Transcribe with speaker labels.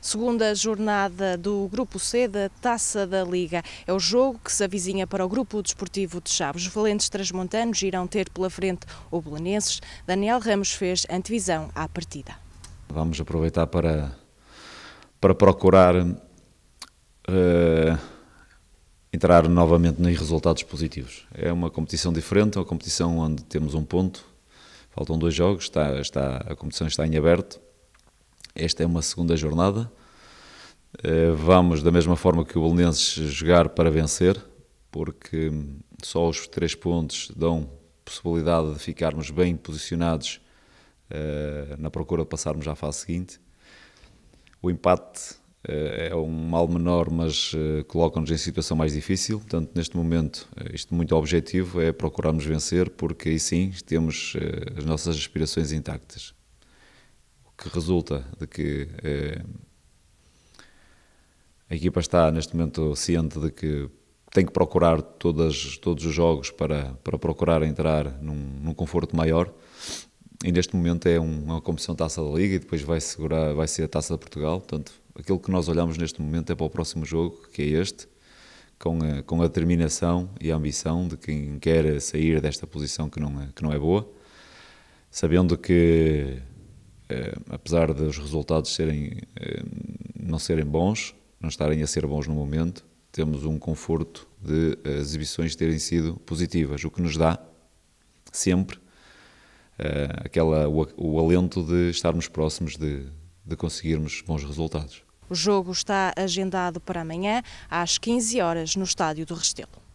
Speaker 1: segunda jornada do Grupo C da Taça da Liga. É o jogo que se avizinha para o Grupo Desportivo de Chaves. Os valentes transmontanos irão ter pela frente o Belenenses. Daniel Ramos fez antevisão à partida.
Speaker 2: Vamos aproveitar para, para procurar uh, entrar novamente nos resultados positivos. É uma competição diferente, é uma competição onde temos um ponto, faltam dois jogos, está, está, a competição está em aberto esta é uma segunda jornada. Eh, vamos, da mesma forma que o Belenenses, jogar para vencer, porque hum, só os três pontos dão possibilidade de ficarmos bem posicionados eh, na procura de passarmos à fase seguinte. O empate eh, é um mal menor, mas coloca-nos em situação mais difícil. Portanto, neste momento, isto muito objetivo é procurarmos vencer, porque aí sim temos as nossas aspirações intactas que resulta de que eh, a equipa está neste momento ciente de que tem que procurar todas, todos os jogos para, para procurar entrar num, num conforto maior. E neste momento é um, é uma competição taça da Liga e depois vai, segurar, vai ser a taça de Portugal. Portanto, aquilo que nós olhamos neste momento é para o próximo jogo, que é este, com a, com a determinação e a ambição de quem quer sair desta posição que não é, que não é boa, sabendo que eh, apesar dos resultados serem, eh, não serem bons, não estarem a ser bons no momento, temos um conforto de as eh, exibições terem sido positivas, o que nos dá sempre aquela, o, alento de estarmos próximos de, de conseguirmos bons resultados.
Speaker 1: O jogo está agendado para amanhã às 15 horas no estádio do Restelo.